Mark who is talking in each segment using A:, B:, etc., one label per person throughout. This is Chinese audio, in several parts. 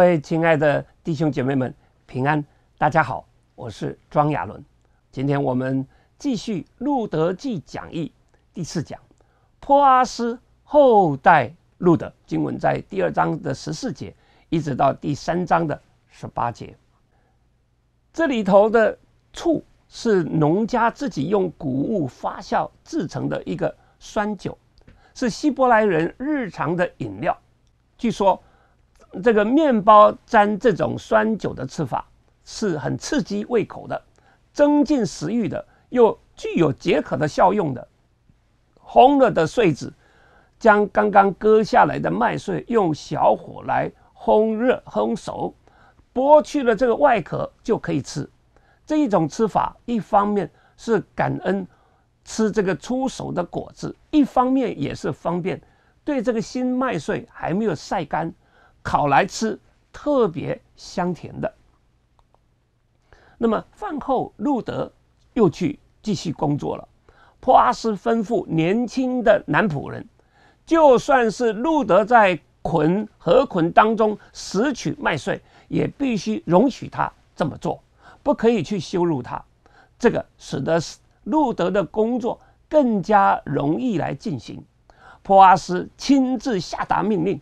A: 各位亲爱的弟兄姐妹们，平安，大家好，我是庄亚伦。今天我们继续《路德记讲义》第四讲，坡阿斯后代路德经文在第二章的十四节，一直到第三章的十八节。这里头的醋是农家自己用谷物发酵制成的一个酸酒，是希伯来人日常的饮料。据说。这个面包沾这种酸酒的吃法是很刺激胃口的，增进食欲的，又具有解渴的效用的。烘了的穗子，将刚刚割下来的麦穗用小火来烘热、烘熟，剥去了这个外壳就可以吃。这一种吃法，一方面是感恩吃这个出熟的果子，一方面也是方便，对这个新麦穗还没有晒干。烤来吃，特别香甜的。那么饭后，路德又去继续工作了。普阿斯吩咐年轻的男仆人，就算是路德在捆和捆当中拾取麦穗，也必须容许他这么做，不可以去羞辱他。这个使得路德的工作更加容易来进行。普阿斯亲自下达命令。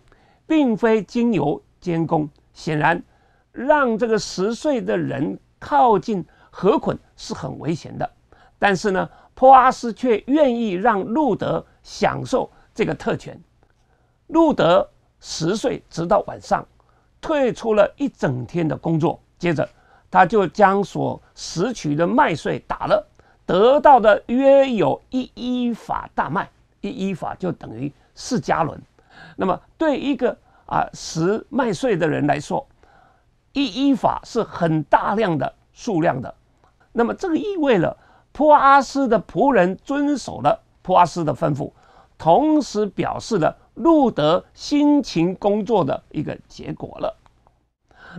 A: 并非经由监工，显然让这个十岁的人靠近河捆是很危险的。但是呢，波阿斯却愿意让路德享受这个特权。路德十岁，直到晚上，退出了一整天的工作。接着，他就将所拾取的麦穗打了，得到的约有一一法大麦，一一法就等于四加仑。那么，对一个啊十麦穗的人来说，一依法是很大量的数量的。那么，这个意味了，普阿斯的仆人遵守了普阿斯的吩咐，同时表示了路德辛勤工作的一个结果了。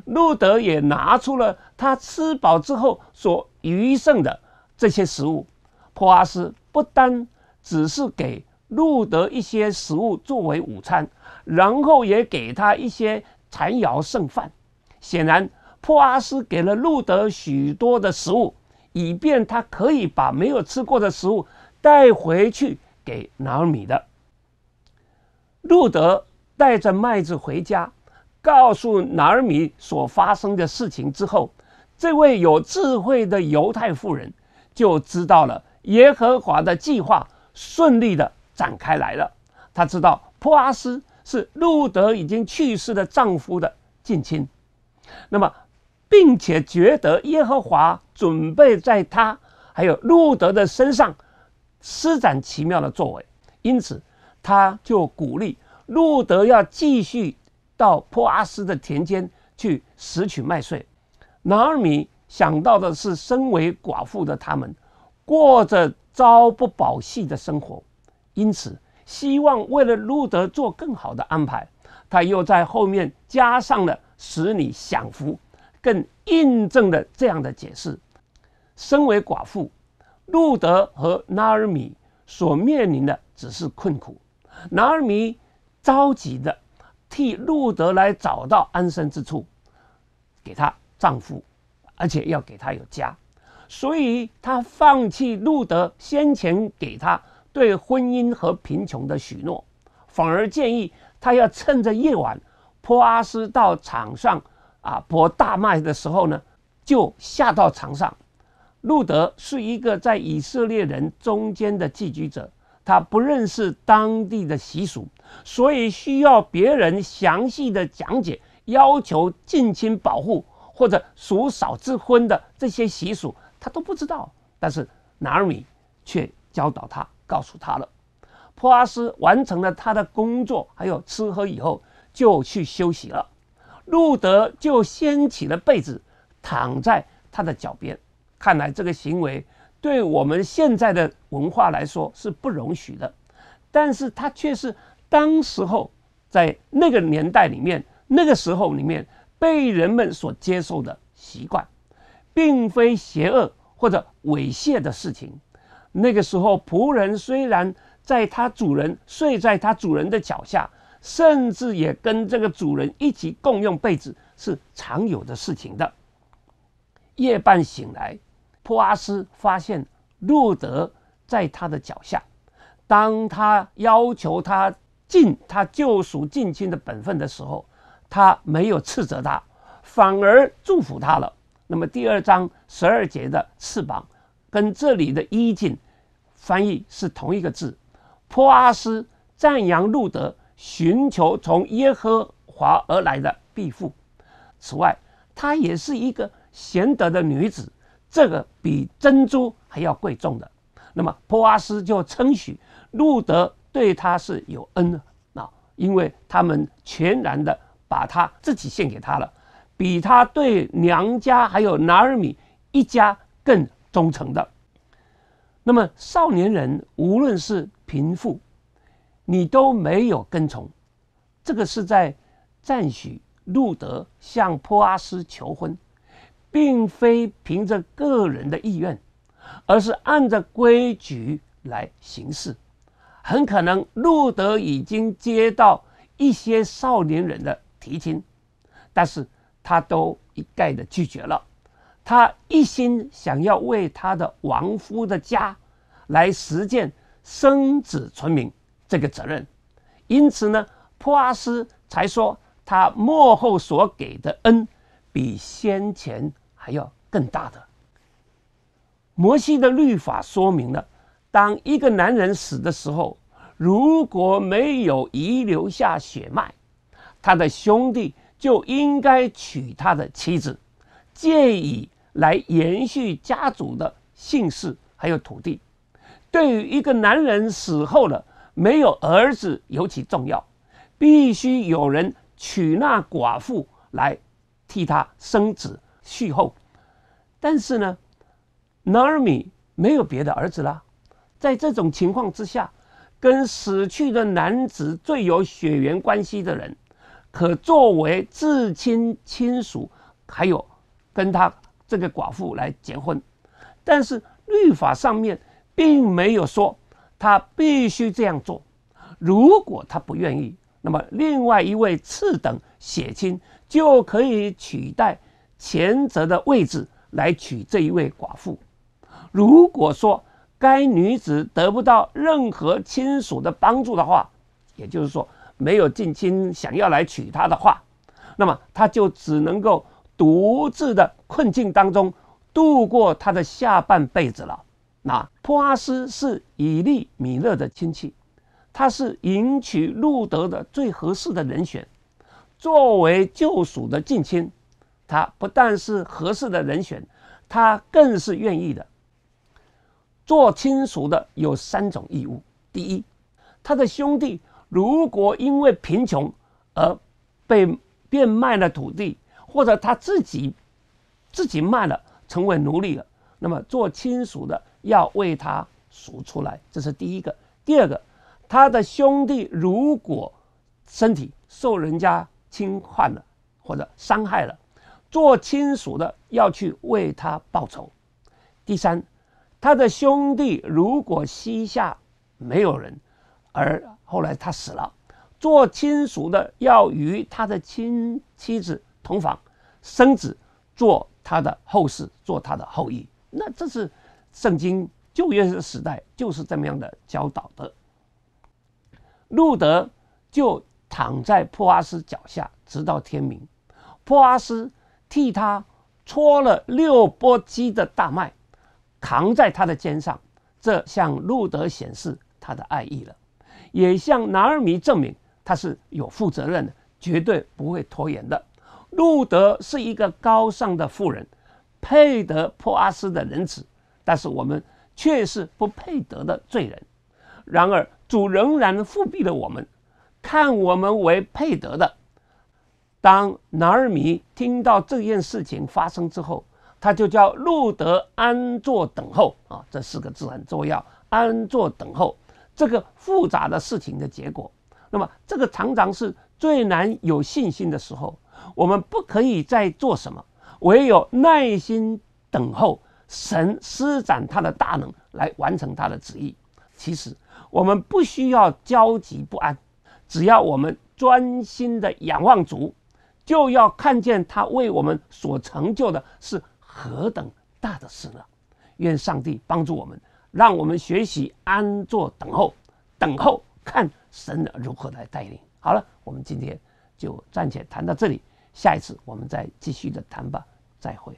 A: 路德也拿出了他吃饱之后所余剩的这些食物。普阿斯不单只是给。路得一些食物作为午餐，然后也给他一些残肴剩饭。显然，破阿斯给了路德许多的食物，以便他可以把没有吃过的食物带回去给拿尔米的。路德带着麦子回家，告诉拿尔米所发生的事情之后，这位有智慧的犹太妇人就知道了耶和华的计划顺利的。展开来了，他知道普阿斯是路德已经去世的丈夫的近亲，那么，并且觉得耶和华准备在他还有路德的身上施展奇妙的作为，因此他就鼓励路德要继续到普阿斯的田间去拾取麦穗。拿尔米想到的是，身为寡妇的他们过着朝不保夕的生活。因此，希望为了路德做更好的安排，他又在后面加上了“使你享福”，更印证了这样的解释。身为寡妇，路德和纳尔米所面临的只是困苦。纳尔米着急的替路德来找到安身之处，给他丈夫，而且要给他有家，所以她放弃路德先前给他。对婚姻和贫穷的许诺，反而建议他要趁着夜晚，波阿斯到场上啊播大麦的时候呢，就下到场上。路德是一个在以色列人中间的寄居者，他不认识当地的习俗，所以需要别人详细的讲解。要求近亲保护或者属嫂之婚的这些习俗，他都不知道。但是拿尔米却教导他。告诉他了，普阿斯完成了他的工作，还有吃喝以后，就去休息了。路德就掀起了被子，躺在他的脚边。看来这个行为对我们现在的文化来说是不容许的，但是他却是当时候在那个年代里面，那个时候里面被人们所接受的习惯，并非邪恶或者猥亵的事情。那个时候，仆人虽然在他主人睡在他主人的脚下，甚至也跟这个主人一起共用被子，是常有的事情的。夜半醒来，普阿斯发现路德在他的脚下。当他要求他尽他救赎近亲的本分的时候，他没有斥责他，反而祝福他了。那么第二章十二节的翅膀。跟这里的衣襟翻译是同一个字。波阿斯赞扬路德寻求从耶和华而来的庇护。此外，她也是一个贤德的女子，这个比珍珠还要贵重的。那么，波阿斯就称许路德对他是有恩的啊，因为他们全然的把她自己献给他了，比他对娘家还有拿尔米一家更。忠诚的。那么少年人无论是贫富，你都没有跟从，这个是在赞许路德向波阿斯求婚，并非凭着个人的意愿，而是按照规矩来行事。很可能路德已经接到一些少年人的提亲，但是他都一概的拒绝了。他一心想要为他的亡夫的家，来实践生子存民这个责任，因此呢，普阿斯才说他幕后所给的恩，比先前还要更大的。摩西的律法说明了，当一个男人死的时候，如果没有遗留下血脉，他的兄弟就应该娶他的妻子，借以。来延续家族的姓氏还有土地，对于一个男人死后了没有儿子尤其重要，必须有人娶那寡妇来替他生子续后。但是呢，纳尔米没有别的儿子了，在这种情况之下，跟死去的男子最有血缘关系的人，可作为至亲亲属，还有跟他。这个寡妇来结婚，但是律法上面并没有说他必须这样做。如果他不愿意，那么另外一位次等血亲就可以取代前者的位置来娶这一位寡妇。如果说该女子得不到任何亲属的帮助的话，也就是说没有近亲想要来娶她的话，那么他就只能够。独自的困境当中度过他的下半辈子了。那普阿斯是以利米勒的亲戚，他是迎娶路德的最合适的人选。作为救赎的近亲，他不但是合适的人选，他更是愿意的。做亲属的有三种义务：第一，他的兄弟如果因为贫穷而被变卖了土地。或者他自己自己卖了，成为奴隶了，那么做亲属的要为他赎出来，这是第一个。第二个，他的兄弟如果身体受人家侵犯了或者伤害了，做亲属的要去为他报仇。第三，他的兄弟如果膝下没有人，而后来他死了，做亲属的要与他的亲妻子。同房生子，做他的后世，做他的后裔。那这是圣经旧约时代就是这么样的教导的。路德就躺在破阿斯脚下，直到天明。破阿斯替他搓了六波鸡的大麦，扛在他的肩上，这向路德显示他的爱意了，也向拿尔米证明他是有负责任的，绝对不会拖延的。路德是一个高尚的富人，配得珀阿斯的仁慈，但是我们却是不配得的罪人。然而主仍然复辟了我们，看我们为配得的。当拿耳米听到这件事情发生之后，他就叫路德安坐等候。啊，这四个字很重要，安坐等候这个复杂的事情的结果。那么这个常常是最难有信心的时候。我们不可以再做什么，唯有耐心等候神施展他的大能来完成他的旨意。其实我们不需要焦急不安，只要我们专心的仰望主，就要看见他为我们所成就的是何等大的事呢？愿上帝帮助我们，让我们学习安坐等候，等候看神如何来带领。好了，我们今天就暂且谈到这里。下一次我们再继续的谈吧，再会。